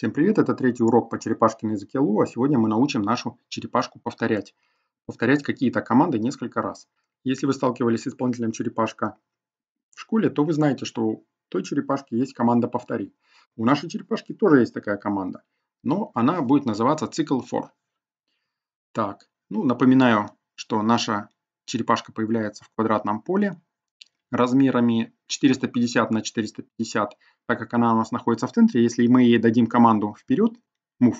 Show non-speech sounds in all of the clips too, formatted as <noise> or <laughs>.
Всем привет, это третий урок по черепашке на языке Луа. Сегодня мы научим нашу черепашку повторять. Повторять какие-то команды несколько раз. Если вы сталкивались с исполнителем черепашка в школе, то вы знаете, что у той черепашки есть команда «повтори». У нашей черепашки тоже есть такая команда, но она будет называться «цикл for». Так, ну напоминаю, что наша черепашка появляется в квадратном поле, размерами 450 на 450, так как она у нас находится в центре, если мы ей дадим команду вперед, move,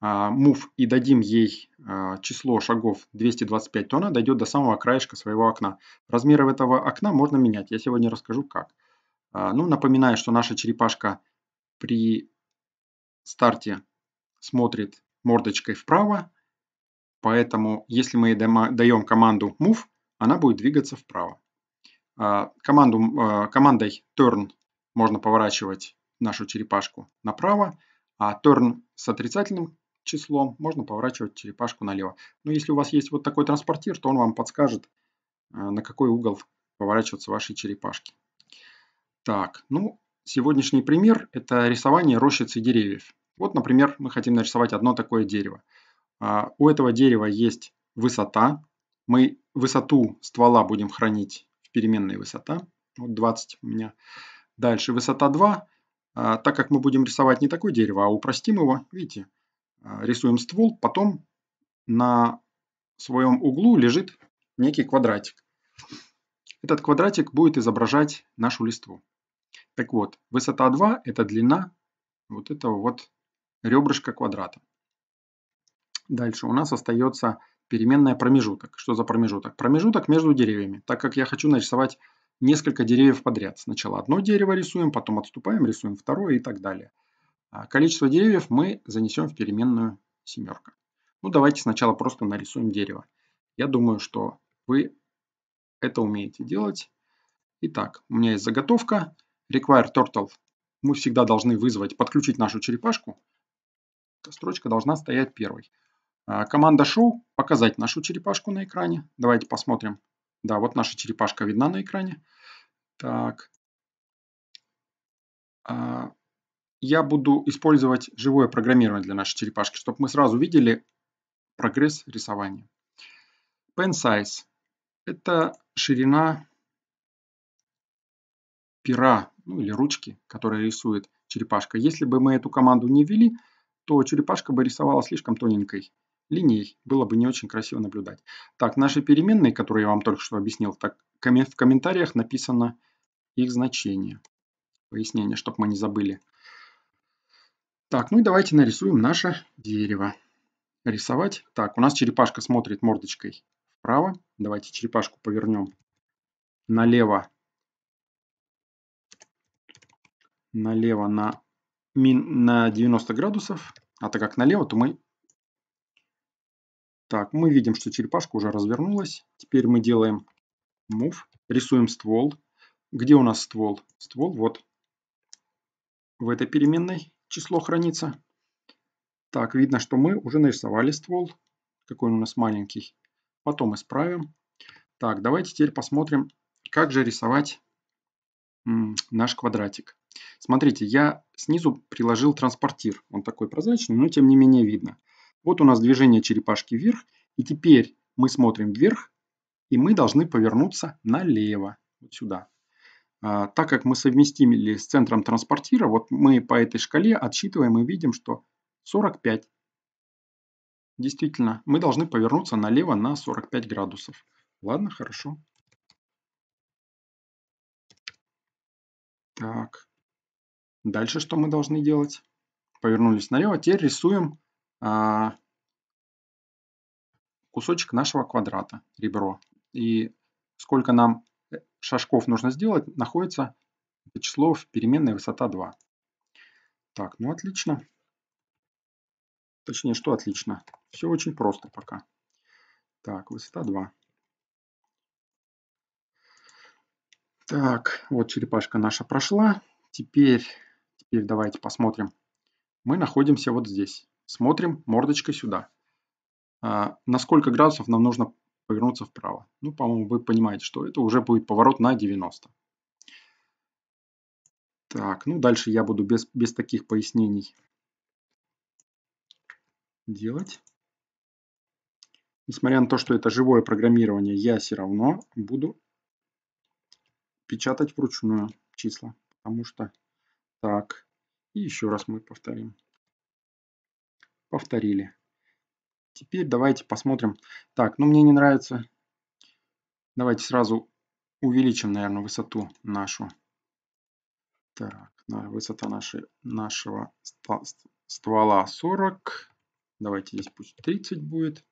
а, move и дадим ей а, число шагов 225, то она дойдет до самого краешка своего окна. Размеры этого окна можно менять, я сегодня расскажу как. А, ну, напоминаю, что наша черепашка при старте смотрит мордочкой вправо, поэтому если мы ей даем команду move, она будет двигаться вправо. А, команду, а, командой turn можно поворачивать нашу черепашку направо, а turn с отрицательным числом можно поворачивать черепашку налево. Но если у вас есть вот такой транспортир, то он вам подскажет, а, на какой угол поворачиваться ваши черепашки. Так, ну, сегодняшний пример – это рисование рощицы деревьев. Вот, например, мы хотим нарисовать одно такое дерево. У этого дерева есть высота. Мы высоту ствола будем хранить переменная высота. Вот 20 у меня. Дальше высота 2. А, так как мы будем рисовать не такое дерево, а упростим его, видите, а, рисуем ствол, потом на своем углу лежит некий квадратик. Этот квадратик будет изображать нашу листву. Так вот, высота 2 – это длина вот этого вот ребрышка квадрата. Дальше у нас остается переменная промежуток. Что за промежуток? Промежуток между деревьями, так как я хочу нарисовать несколько деревьев подряд. Сначала одно дерево рисуем, потом отступаем, рисуем второе и так далее. А, количество деревьев мы занесем в переменную семерка. Ну давайте сначала просто нарисуем дерево. Я думаю, что вы это умеете делать. Итак, у меня есть заготовка. Require turtle. Мы всегда должны вызвать, подключить нашу черепашку. Эта строчка должна стоять первой. А, команда show, показать нашу черепашку на экране. Давайте посмотрим. Да, вот наша черепашка видна на экране. Так. А, я буду использовать живое программирование для нашей черепашки, чтобы мы сразу видели прогресс рисования. Pen size – это ширина пера ну, или ручки, которая рисует черепашка. Если бы мы эту команду не ввели, то черепашка бы рисовала слишком тоненькой линий было бы не очень красиво наблюдать. Так, наши переменные, которые я вам только что объяснил, так в комментариях написано их значение. Пояснение, чтобы мы не забыли. Так, ну и давайте нарисуем наше дерево. Рисовать. Так, у нас черепашка смотрит мордочкой вправо. Давайте черепашку повернем налево. Налево на, мин, на 90 градусов. А так как налево, то мы так, мы видим, что черепашка уже развернулась. Теперь мы делаем move, рисуем ствол. Где у нас ствол? Ствол вот в этой переменной число хранится. Так, видно, что мы уже нарисовали ствол. Какой он у нас маленький. Потом исправим. Так, давайте теперь посмотрим, как же рисовать наш квадратик. Смотрите, я снизу приложил транспортир. Он такой прозрачный, но тем не менее видно. Вот у нас движение черепашки вверх, и теперь мы смотрим вверх, и мы должны повернуться налево, вот сюда. А, так как мы совместили с центром транспортира, вот мы по этой шкале отсчитываем и видим, что 45. Действительно, мы должны повернуться налево на 45 градусов. Ладно, хорошо. Так, дальше что мы должны делать? Повернулись налево, теперь рисуем а, кусочек нашего квадрата, ребро. И сколько нам э, шажков нужно сделать, находится число в переменной высота 2. Так, ну отлично. Точнее, что отлично. Все очень просто пока. Так, высота 2. Так, вот черепашка наша прошла. Теперь, теперь давайте посмотрим. Мы находимся вот здесь. Смотрим мордочкой сюда. А, на сколько градусов нам нужно повернуться вправо? Ну, по-моему, вы понимаете, что это уже будет поворот на 90. Так, ну дальше я буду без, без таких пояснений делать. Несмотря на то, что это живое программирование, я все равно буду печатать вручную числа. Потому что так, и еще раз мы повторим. Повторили. Теперь давайте посмотрим. Так, ну мне не нравится. Давайте сразу увеличим, наверное, высоту нашу. Так, высота нашей, нашего ствола 40. Давайте здесь пусть 30 будет.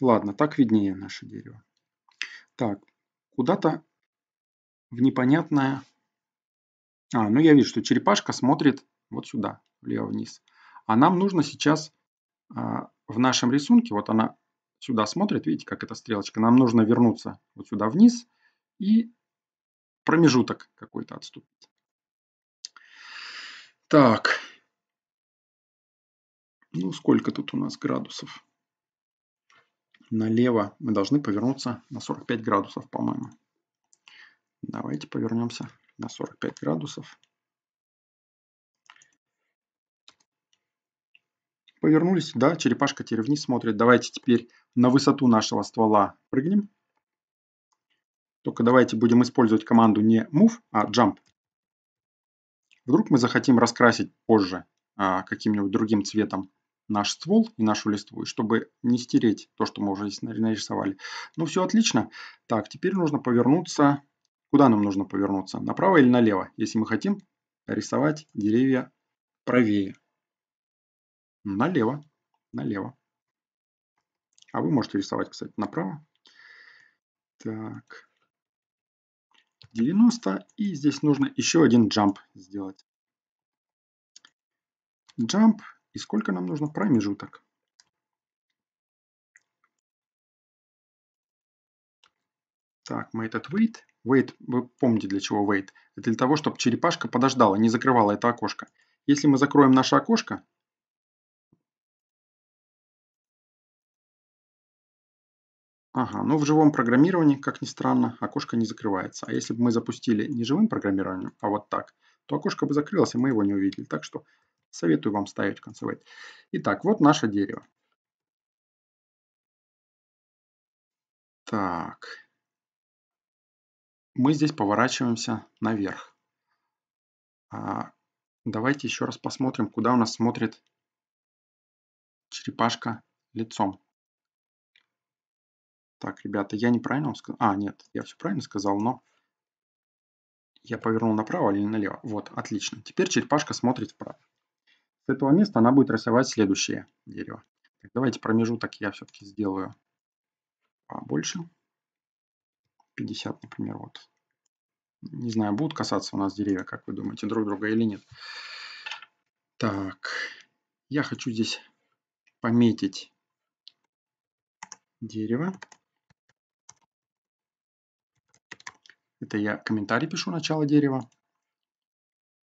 Ладно, так виднее наше дерево. Так, куда-то в непонятное... А, ну я вижу, что черепашка смотрит вот сюда, влево-вниз. А нам нужно сейчас а, в нашем рисунке, вот она сюда смотрит, видите, как эта стрелочка, нам нужно вернуться вот сюда вниз и промежуток какой-то отступить. Так, ну сколько тут у нас градусов? Налево мы должны повернуться на 45 градусов, по-моему. Давайте повернемся на 45 градусов. Повернулись, да, черепашка теперь вниз смотрит. Давайте теперь на высоту нашего ствола прыгнем. Только давайте будем использовать команду не move, а jump. Вдруг мы захотим раскрасить позже а, каким-нибудь другим цветом наш ствол и нашу листву, чтобы не стереть то, что мы уже здесь нарисовали. Ну все отлично. Так, теперь нужно повернуться. Куда нам нужно повернуться? Направо или налево, если мы хотим рисовать деревья правее налево, налево. А вы можете рисовать, кстати, направо. Так. 90. И здесь нужно еще один jump сделать. Jump. И сколько нам нужно промежуток? Так, мы этот wait. Wait, вы помните для чего wait? Это для того, чтобы черепашка подождала, не закрывала это окошко. Если мы закроем наше окошко, Ага, ну в живом программировании, как ни странно, окошко не закрывается. А если бы мы запустили не живым программированием, а вот так, то окошко бы закрылось, и мы его не увидели. Так что советую вам ставить концевать. Итак, вот наше дерево. Так. Мы здесь поворачиваемся наверх. А, давайте еще раз посмотрим, куда у нас смотрит черепашка лицом. Так, ребята, я неправильно сказал. А, нет, я все правильно сказал, но я повернул направо или налево. Вот, отлично. Теперь черепашка смотрит вправо. С этого места она будет рисовать следующее дерево. Так, давайте промежуток я все-таки сделаю побольше. 50, например, вот. Не знаю, будут касаться у нас деревья, как вы думаете, друг друга или нет. Так, я хочу здесь пометить дерево. Это я комментарий пишу, начало дерева.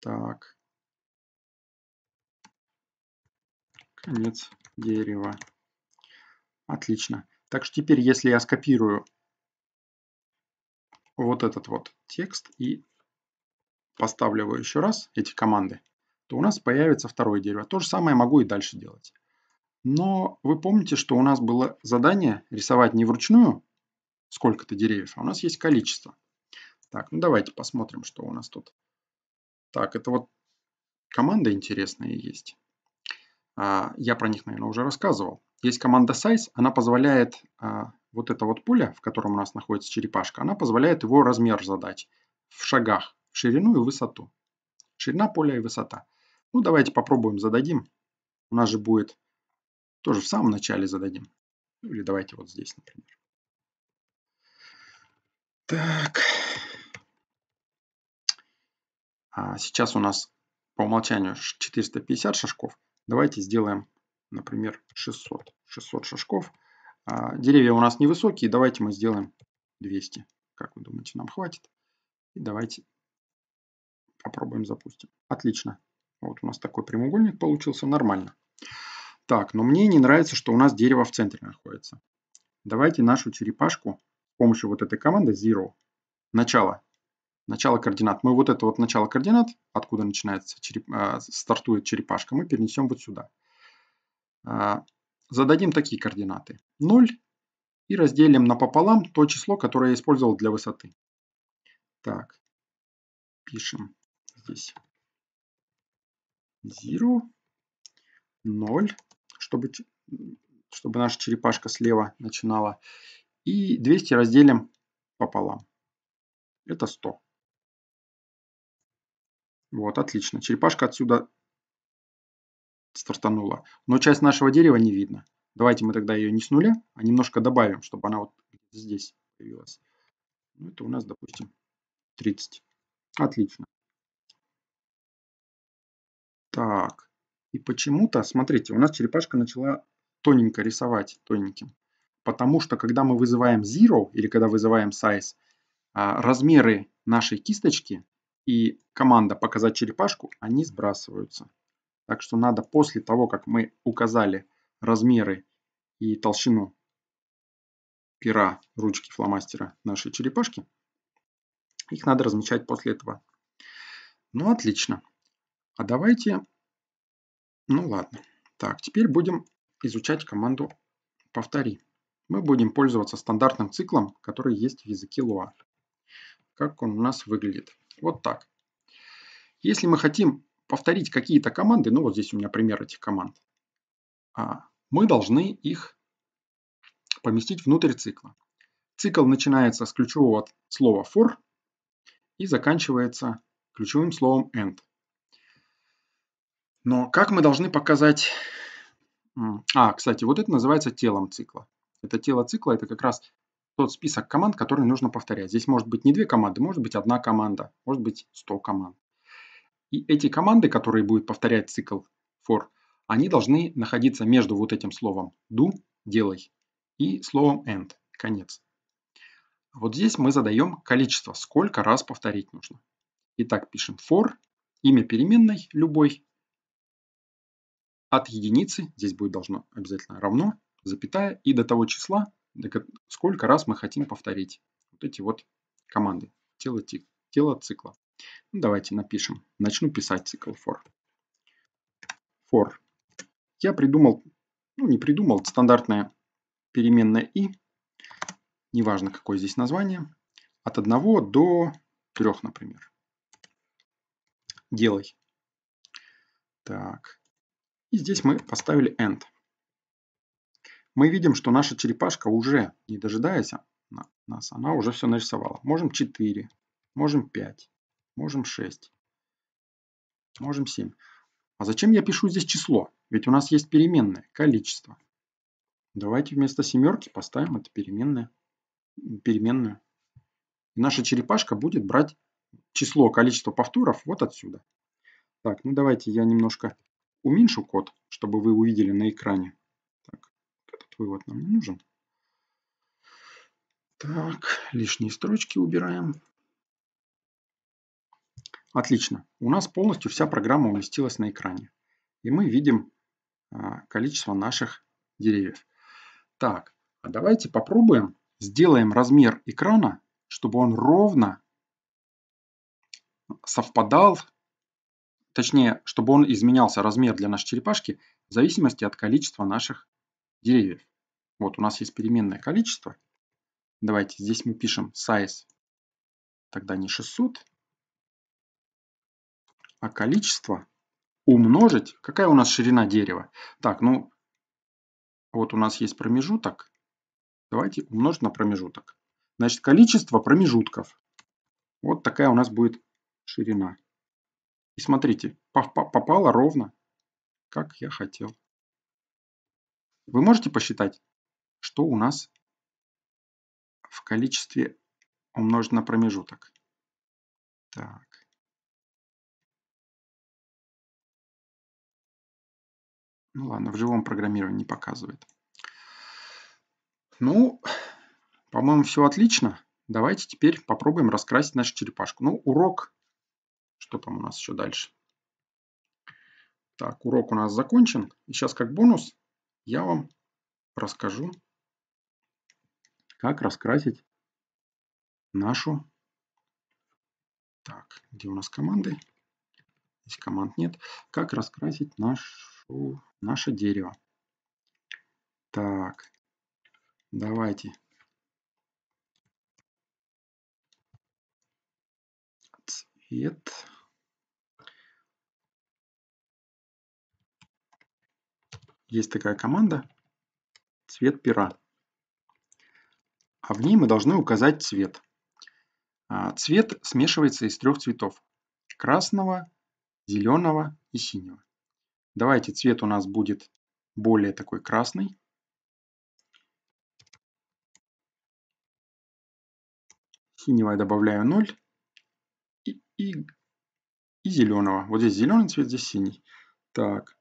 Так. Конец дерева. Отлично. Так что теперь, если я скопирую вот этот вот текст и поставлю его еще раз, эти команды, то у нас появится второе дерево. То же самое могу и дальше делать. Но вы помните, что у нас было задание рисовать не вручную сколько-то деревьев, а у нас есть количество. Так, ну давайте посмотрим, что у нас тут. Так, это вот команды интересные есть. А, я про них, наверное, уже рассказывал. Есть команда size, она позволяет, а, вот это вот поле, в котором у нас находится черепашка, она позволяет его размер задать в шагах, в ширину и высоту. Ширина поля и высота. Ну, давайте попробуем зададим. У нас же будет, тоже в самом начале зададим. Ну, или давайте вот здесь, например. Так, а сейчас у нас по умолчанию 450 шажков. Давайте сделаем, например, 600. 600 шажков. А, деревья у нас невысокие. Давайте мы сделаем 200. Как вы думаете, нам хватит? И давайте попробуем запустим. Отлично. Вот у нас такой прямоугольник получился. Нормально. Так, но мне не нравится, что у нас дерево в центре находится. Давайте нашу черепашку с помощью вот этой команды Zero, начало, Начало координат. Мы вот это вот начало координат, откуда начинается, череп, э, стартует черепашка, мы перенесем вот сюда. Э, зададим такие координаты. 0 и разделим напополам то число, которое я использовал для высоты. Так, пишем здесь 0, 0, чтобы, чтобы наша черепашка слева начинала. И 200 разделим пополам. Это 100. Вот, отлично. Черепашка отсюда стартанула. Но часть нашего дерева не видно. Давайте мы тогда ее не с нуля, а немножко добавим, чтобы она вот здесь появилась. Ну, это у нас, допустим, 30. Отлично. Так. И почему-то, смотрите, у нас черепашка начала тоненько рисовать, тоненьким. Потому что, когда мы вызываем zero или когда вызываем size, а, размеры нашей кисточки и команда «Показать черепашку», они сбрасываются. Так что надо после того, как мы указали размеры и толщину пера ручки фломастера нашей черепашки, их надо размечать после этого. Ну, отлично. А давайте... Ну, ладно. Так, теперь будем изучать команду «Повтори». Мы будем пользоваться стандартным циклом, который есть в языке Lua. Как он у нас выглядит? Вот так. Если мы хотим повторить какие-то команды, ну вот здесь у меня пример этих команд, а, мы должны их поместить внутрь цикла. Цикл начинается с ключевого слова for и заканчивается ключевым словом end. Но как мы должны показать... А, кстати, вот это называется телом цикла. Это тело цикла, это как раз тот список команд, которые нужно повторять. Здесь может быть не две команды, может быть одна команда, может быть 100 команд. И эти команды, которые будет повторять цикл for, они должны находиться между вот этим словом do, делай, и словом end, конец. Вот здесь мы задаем количество, сколько раз повторить нужно. Итак, пишем for, имя переменной любой, от единицы, здесь будет должно обязательно равно, запятая, и до того числа, сколько раз мы хотим повторить вот эти вот команды тело, тело цикла. Ну, давайте напишем. Начну писать цикл for. For. Я придумал, ну не придумал, стандартная переменная i. Неважно, какое здесь название. От 1 до 3, например. Делай. Так. И здесь мы поставили end мы видим, что наша черепашка уже, не дожидаясь нас, она уже все нарисовала. Можем 4, можем 5, можем 6, можем 7. А зачем я пишу здесь число? Ведь у нас есть переменное количество. Давайте вместо семерки поставим это переменное, переменную. наша черепашка будет брать число, количество повторов вот отсюда. Так, ну давайте я немножко уменьшу код, чтобы вы увидели на экране вывод нам не нужен. Так, лишние строчки убираем. Отлично. У нас полностью вся программа уместилась на экране. И мы видим а, количество наших деревьев. Так, а давайте попробуем. Сделаем размер экрана, чтобы он ровно совпадал, точнее, чтобы он изменялся размер для нашей черепашки в зависимости от количества наших деревьев. Вот у нас есть переменное количество. Давайте здесь мы пишем size. Тогда не 600, а количество умножить. Какая у нас ширина дерева? Так, ну вот у нас есть промежуток. Давайте умножить на промежуток. Значит, количество промежутков. Вот такая у нас будет ширина. И смотрите, попало ровно, как я хотел. Вы можете посчитать, что у нас в количестве умножить на промежуток? Так. Ну ладно, в живом программировании не показывает. Ну, по-моему, все отлично. Давайте теперь попробуем раскрасить нашу черепашку. Ну, урок. Что там у нас еще дальше? Так, урок у нас закончен. И сейчас как бонус я вам расскажу, как раскрасить нашу... Так, где у нас команды? Здесь команд нет. Как раскрасить нашу, наше дерево? Так, давайте цвет. Есть такая команда «Цвет пера». А в ней мы должны указать цвет. А, цвет смешивается из трех цветов – красного, зеленого и синего. Давайте цвет у нас будет более такой красный. Синего я добавляю 0. И, и, и зеленого. Вот здесь зеленый цвет, здесь синий. Так.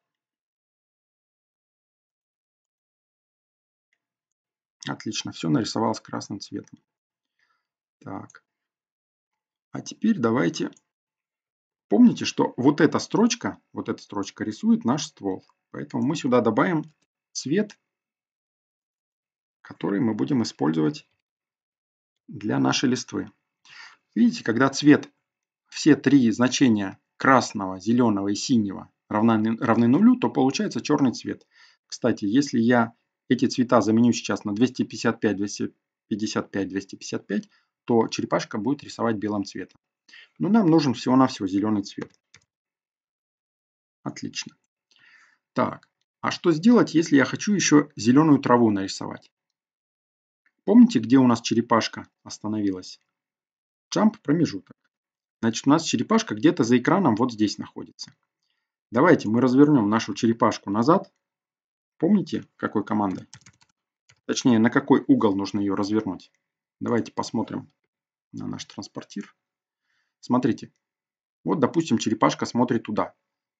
Отлично, все нарисовалось красным цветом. Так. А теперь давайте... Помните, что вот эта строчка, вот эта строчка рисует наш ствол. Поэтому мы сюда добавим цвет, который мы будем использовать для нашей листвы. Видите, когда цвет, все три значения красного, зеленого и синего равны, равны нулю, то получается черный цвет. Кстати, если я эти цвета заменю сейчас на 255, 255, 255, то черепашка будет рисовать белым цветом. Но нам нужен всего-навсего зеленый цвет. Отлично. Так, а что сделать, если я хочу еще зеленую траву нарисовать? Помните, где у нас черепашка остановилась? Jump промежуток. Значит, у нас черепашка где-то за экраном вот здесь находится. Давайте мы развернем нашу черепашку назад Помните, какой командой? Точнее, на какой угол нужно ее развернуть? Давайте посмотрим на наш транспортир. Смотрите. Вот, допустим, черепашка смотрит туда.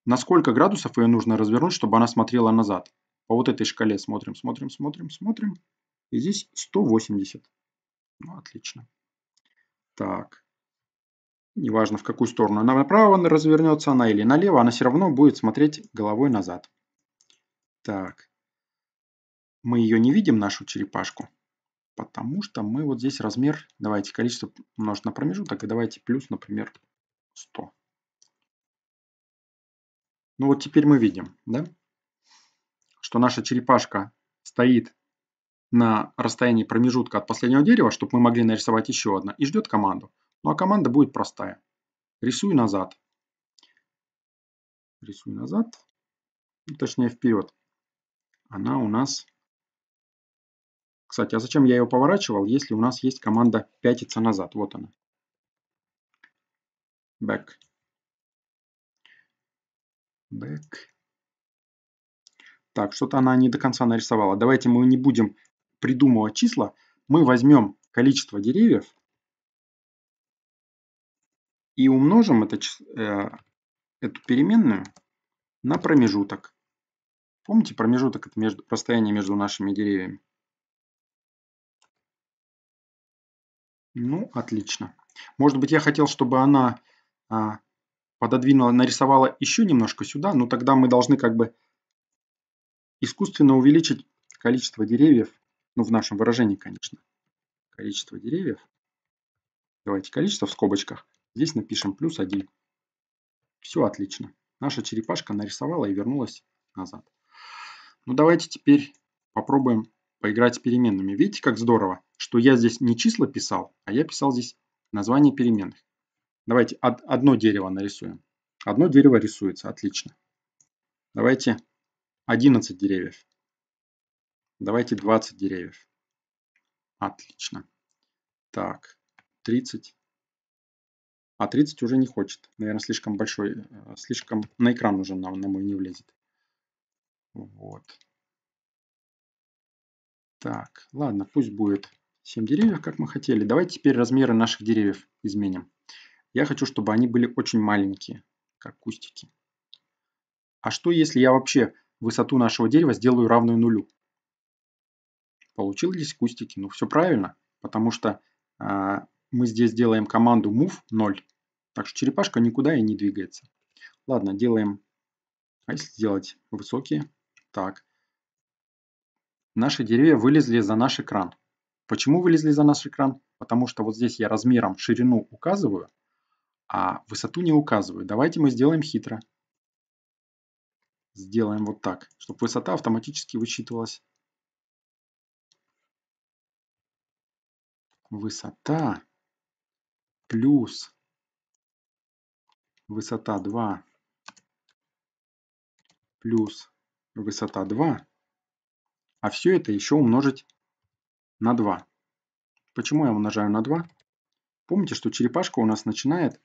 На сколько градусов ее нужно развернуть, чтобы она смотрела назад? По вот этой шкале смотрим, смотрим, смотрим, смотрим. И здесь 180. Ну, отлично. Так. Неважно, в какую сторону она направо она развернется она или налево, она все равно будет смотреть головой назад. Так мы ее не видим, нашу черепашку, потому что мы вот здесь размер, давайте количество умножить на промежуток, и давайте плюс, например, 100. Ну вот теперь мы видим, да, что наша черепашка стоит на расстоянии промежутка от последнего дерева, чтобы мы могли нарисовать еще одно, и ждет команду. Ну а команда будет простая. Рисуй назад. Рисуй назад. точнее, вперед. Она у нас кстати, а зачем я его поворачивал, если у нас есть команда пятиться назад? Вот она. Back. Back. Так, что-то она не до конца нарисовала. Давайте мы не будем придумывать числа. Мы возьмем количество деревьев и умножим это, э, эту переменную на промежуток. Помните, промежуток это между, расстояние между нашими деревьями. Ну, отлично. Может быть, я хотел, чтобы она а, пододвинула, нарисовала еще немножко сюда, но тогда мы должны как бы искусственно увеличить количество деревьев, ну, в нашем выражении, конечно, количество деревьев. Давайте количество в скобочках. Здесь напишем плюс один. Все отлично. Наша черепашка нарисовала и вернулась назад. Ну, давайте теперь попробуем поиграть с переменными. Видите, как здорово? что я здесь не числа писал, а я писал здесь название переменных. Давайте одно дерево нарисуем. Одно дерево рисуется, отлично. Давайте 11 деревьев. Давайте 20 деревьев. Отлично. Так, 30. А 30 уже не хочет. Наверное, слишком большой, э, слишком на экран уже на, на мой не влезет. Вот. Так, ладно, пусть будет 7 деревьев, как мы хотели. Давайте теперь размеры наших деревьев изменим. Я хочу, чтобы они были очень маленькие, как кустики. А что, если я вообще высоту нашего дерева сделаю равную нулю? Получились кустики. Ну, все правильно, потому что а, мы здесь делаем команду move 0. Так что черепашка никуда и не двигается. Ладно, делаем... А если сделать высокие? Так. Наши деревья вылезли за наш экран. Почему вылезли за наш экран? Потому что вот здесь я размером ширину указываю, а высоту не указываю. Давайте мы сделаем хитро. Сделаем вот так, чтобы высота автоматически высчитывалась. Высота плюс высота 2 плюс высота 2. А все это еще умножить на 2. Почему я умножаю на 2? Помните, что черепашка у нас начинает,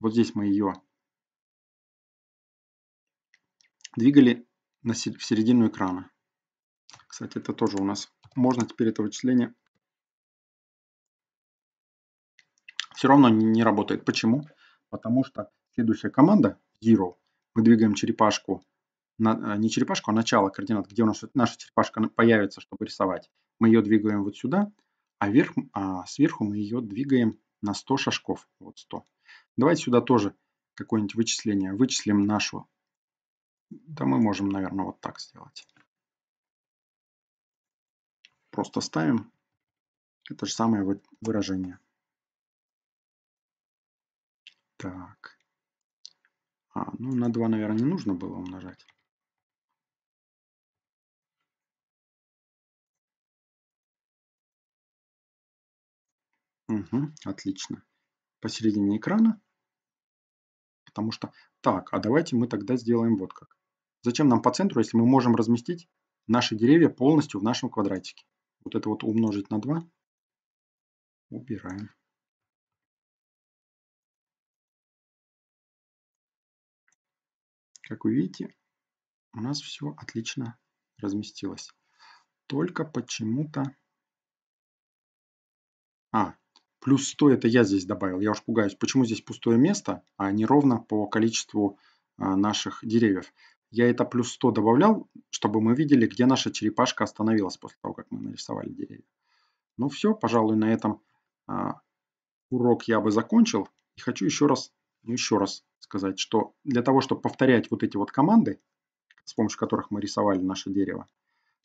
вот здесь мы ее двигали в середину экрана. Кстати, это тоже у нас. Можно теперь это вычисление все равно не работает. Почему? Потому что следующая команда Zero, мы двигаем черепашку, на, э, не черепашку, а начало координат, где у нас наша черепашка появится, чтобы рисовать мы ее двигаем вот сюда, а, вверх, а сверху мы ее двигаем на 100 шажков. Вот 100. Давайте сюда тоже какое-нибудь вычисление. Вычислим нашу. Да мы можем, наверное, вот так сделать. Просто ставим это же самое выражение. Так. А, ну на 2, наверное, не нужно было умножать. Угу, отлично. Посередине экрана. Потому что... Так, а давайте мы тогда сделаем вот как. Зачем нам по центру, если мы можем разместить наши деревья полностью в нашем квадратике? Вот это вот умножить на 2. Убираем. Как вы видите, у нас все отлично разместилось. Только почему-то... А, Плюс 100 это я здесь добавил. Я уж пугаюсь, почему здесь пустое место, а не ровно по количеству а, наших деревьев. Я это плюс 100 добавлял, чтобы мы видели, где наша черепашка остановилась после того, как мы нарисовали деревья. Ну все, пожалуй, на этом а, урок я бы закончил. И хочу еще раз, ну, еще раз сказать, что для того, чтобы повторять вот эти вот команды, с помощью которых мы рисовали наше дерево,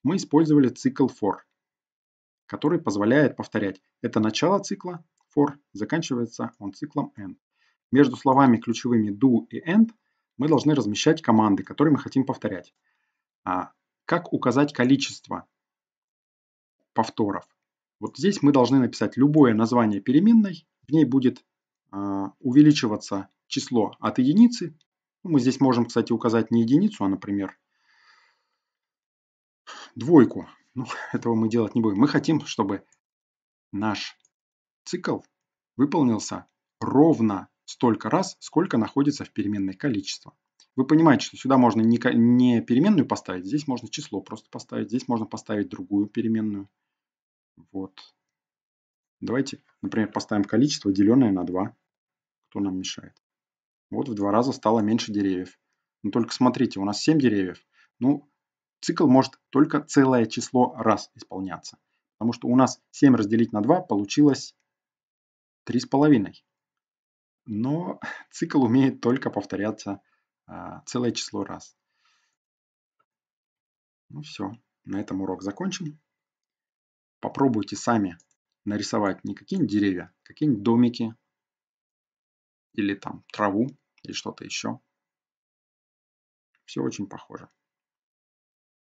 мы использовали цикл for который позволяет повторять. Это начало цикла for, заканчивается он циклом end. Между словами ключевыми do и end мы должны размещать команды, которые мы хотим повторять. А как указать количество повторов? Вот здесь мы должны написать любое название переменной, в ней будет э, увеличиваться число от единицы. Ну, мы здесь можем, кстати, указать не единицу, а, например, двойку. Ну, <laughs> этого мы делать не будем. Мы хотим, чтобы наш цикл выполнился ровно столько раз, сколько находится в переменной количество. Вы понимаете, что сюда можно не, переменную поставить, здесь можно число просто поставить, здесь можно поставить другую переменную. Вот. Давайте, например, поставим количество, деленное на 2. Кто нам мешает? Вот в два раза стало меньше деревьев. Но ну, только смотрите, у нас 7 деревьев. Ну, цикл может только целое число раз исполняться. Потому что у нас 7 разделить на 2 получилось 3,5. Но <laughs> цикл умеет только повторяться а, целое число раз. Ну все, на этом урок закончен. Попробуйте сами нарисовать не какие-нибудь деревья, а какие-нибудь домики или там траву или что-то еще. Все очень похоже.